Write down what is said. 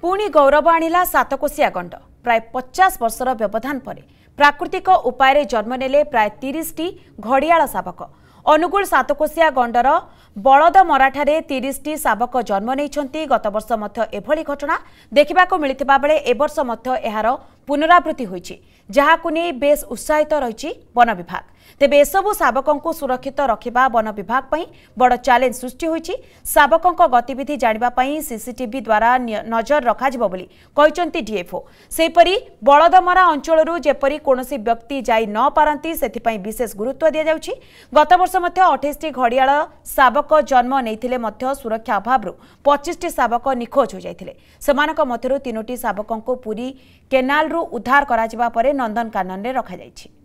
पुनी गौरबाणीला सातकोसिया गण्ड प्राय 50 वर्षर व्यवधान परे प्राकृतिक उपायरे जन्मनेले प्राय 30 घडियाल घडियाला सावक अनुकुल सातकोसिया गण्डर बळद मराठारे 30 टी सावक जन्मने छंती गत वर्ष घटना देखिबाको मिलितबा बेले ए পুনরাবৃত্তি হয়েছে যা বেশ উৎসাহিত রয়েছে বন বিভাগ তেমনি এসবু শাবকু সুরক্ষিত রক্ষা বন বিভাগ বড় চ্যালেঞ্জ সৃষ্টি হয়েছে শাবকঙ্ গতিবিধি জাঁয়া সিসিটিভি দ্বারা নজর রখায বলে ডিএফও সেইপরি বলদমরা অঞ্চলর যেপর কৌশি ব্যক্তি যাই নপারতি সেপাই বিশেষ গুরুত্ব দিয়াযাচ্ছে গতবর্ষ মধ্যে অঠেশটি ঘড়িয়াল শাবক জন্ম নেইলে সুরক্ষা অভাবর পঁচিশটি শাবক নিখোজ হয়ে যাই সে মধ্যে তিনোটি শাবকু পুরী কেনাল ଉଦ୍ଧାର କରାଯିବା ପରେ ନନ୍ଦନକାନନରେ ରଖାଯାଇଛି